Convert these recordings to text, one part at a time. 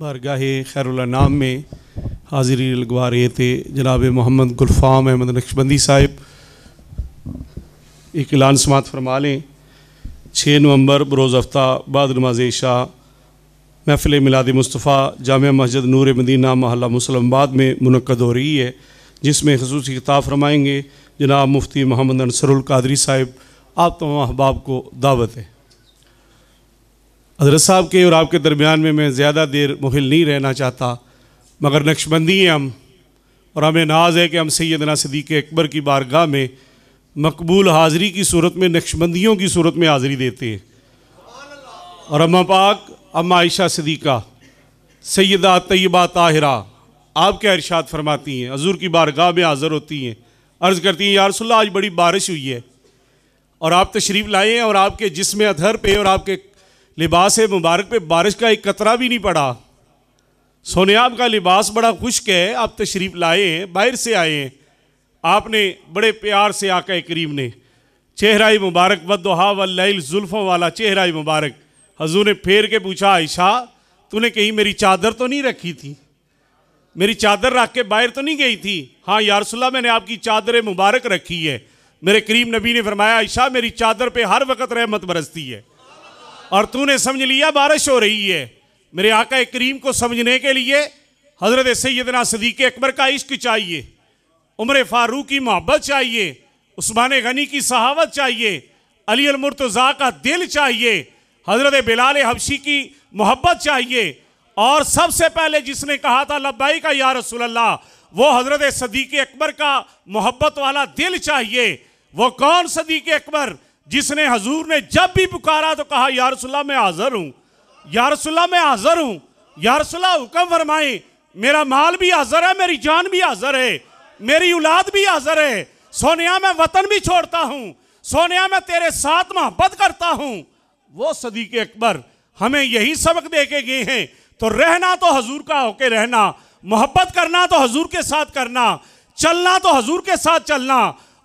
बारगाह खैरुलनाम में हाजिरी लगवा रहे थे जनाब मोहम्मद गुलफाम अहमद नक्शबंदी साहिब एक ऐलान समात फरमा लें छः नवंबर बरोज़ हफ्ता बाद नमाज शाह महफिल मिलाद मुस्तफ़ा जाम मस्जिद नूर मदीना महला मुसलमबाद में मनक़द हो रही है जिसमें खसूस किताब फरमाएँगे जनाब मुफ्ती मोहम्मद अनसरुल कादरी साहिब आप तमाम अहबाब को दावत है हजरत साहब के और आपके दरमियान में मैं ज़्यादा देर मुहिल नहीं रहना चाहता मगर नक्शबंदी हैं हम और हमें नाज है कि हम सैदना सदीक अकबर की बारगाह में मकबूल हाज़री की सूरत में नक्शबंदियों की सूरत में हाज़री देते हैं और अम्मा पाक अम्मा आयशा सदीक़ा सैदा तयबा ताहरा आप क्या इरशाद फरमाती हैं हजूर की बारगाह में हाज़र होती हैं अर्ज़ करती हैं यारसोल्ला आज बड़ी बारिश हुई है और आप तशरीफ़ लाए हैं और आपके जिसम अधर पे और आपके लिबास मुबारक पे बारिश का एक कतरा भी नहीं पड़ा सोने का लिबास बड़ा खुश्क है आप तशरीफ़ लाए हैं बाहर से आए हैं आपने बड़े प्यार से आका करीम ने चेहरा मुबारक बदहा वल्ल जुल्फ़ों वाला चेहरा मुबारक हजू ने फेर के पूछा आयशा तूने कहीं मेरी चादर तो नहीं रखी थी मेरी चादर रख के बाहर तो नहीं गई थी हाँ यारसुल्ला मैंने आपकी चादर मुबारक रखी है मेरे करीम नबी ने फरमाया आयशा मेरी चादर पे हर वक्त रहमत बरसती है और तूने समझ लिया बारिश हो रही है मेरे आका करीम को समझने के लिए हज़रत सैदना सदीक अकबर का इश्क चाहिए उम्र फारूक की मोहब्बत चाहिए उस्मान गनी की सहावत चाहिए अली अलमरतज़ा का दिल चाहिए हज़रत बिलाल हबशी की मोहब्बत चाहिए और सबसे पहले जिसने कहा था लब्बाई का या रसोल्ला वो हज़रत सदीक अकबर का मोहब्बत वाला दिल चाहिए वो कौन सदीक अकबर जिसने हजूर ने जब भी पुकारा तो कहा यारसुल्ला मैं हाजिर हूँ यारसुल्ला मैं हाजिर हूँ यारसुल्ला हुक्म फरमाए मेरा माल भी हाजिर है मेरी जान भी हाजिर है मेरी औलाद भी हाजिर है सोनिया मैं वतन भी छोड़ता हूँ सोनिया मैं तेरे साथ मोहब्बत करता हूँ वो सदीक अकबर हमें यही सबक दे के गए हैं तो रहना तो हजूर का होके रहना मोहब्बत करना तो हजूर के साथ करना चलना तो हजूर के साथ चलना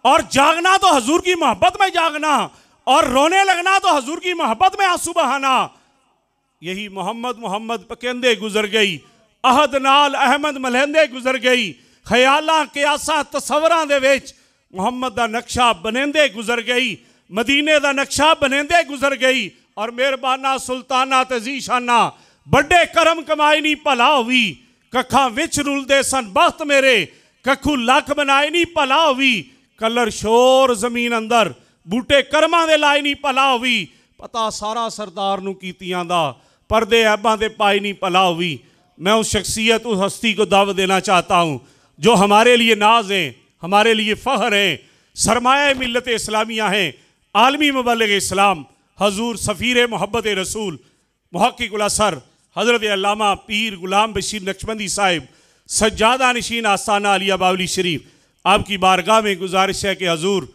और जागना तो हजूर की मोहब्बत में जागना और रोने लगना तो हजूर की मोहब्बत में आंसू बहाना यही मोहम्मद मोहम्मद पकेंदे गुजर गई अहद नाल अहमद मलहदे गुजर गई ख्याल क्यासा तस्वर मोहम्मद का नक्शा बनेंदे गुजर गई मदीने का नक्शा बनेंदे गुजर गई और मेहरबाना सुल्ताना तजीशाना बड़े करम कमाए नहीं भला हुई कखा विच रुलते सन बस्त मेरे कखू लख बनाए नहीं भला हुई कलर शोर जमीन अंदर बूटे ਕਰਮਾਂ दे लाए नहीं ਭਲਾ ਹੋਵੀ पता सारा सरदार ਨੂੰ ਕੀਤੀਆਂ ਦਾ पर्दे ऐबां दे पाए नहीं पला हुई मैं उस शख्सियत उस हस्ती को दब देना चाहता हूँ जो हमारे लिए नाज हैं हमारे लिए फ़हर हैं सरमाए मिलत इस्लामिया हैं आलमी मबलग इस्लाम हजूर सफ़ीर मोहब्बत रसूल महक्कुला सर हज़रत अलामा पीर गुलाम बशीर नक्शबंदी साहिब सज्जादा नशीन आस्ताना अलिया बावली शरीफ आपकी बारगाह में गुजारिश है कि हजूर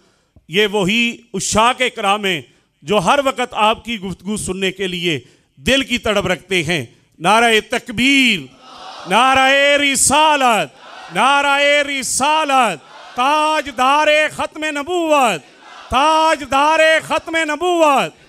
ये वही उशा के कराम है जो हर वक्त आपकी गुफ्तु सुनने के लिए दिल की तड़प रखते हैं नारा तकबीर नारा रिसालत नारा रिसालत दार ख़त्म नबूवत दार ख़त्म नबूवत